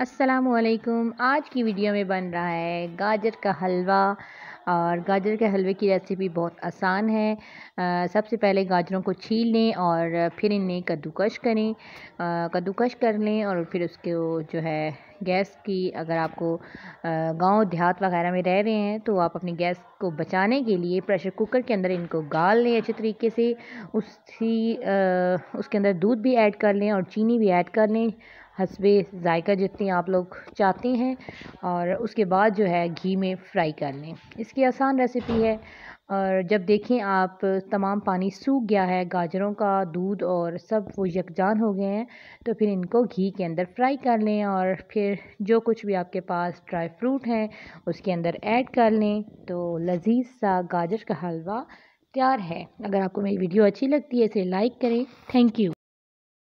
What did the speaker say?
असलकुम आज की वीडियो में बन रहा है गाजर का हलवा और गाजर के हलवे की रेसिपी बहुत आसान है आ, सबसे पहले गाजरों को छील लें और फिर इन्हें कद्दूकश करें कद्दूकश कर लें और फिर उसके जो है गैस की अगर आपको गांव देहात वगैरह में रह रहे हैं तो आप अपनी गैस को बचाने के लिए प्रेशर कुकर के अंदर इनको गाल लें अच्छे तरीके से उसी उसके अंदर दूध भी ऐड कर लें और चीनी भी ऐड कर लें हसबे जायका जितनी आप लोग चाहती हैं और उसके बाद जो है घी में फ्राई कर लें इसकी आसान रेसिपी है और जब देखें आप तमाम पानी सूख गया है गाजरों का दूध और सब वो यकजान हो गए हैं तो फिर इनको घी के अंदर फ्राई कर लें और फिर जो कुछ भी आपके पास ड्राई फ्रूट हैं उसके अंदर ऐड कर लें तो लजीज सा गाजर का हलवा तैयार है अगर आपको मेरी वीडियो अच्छी लगती है इसे लाइक करें थैंक यू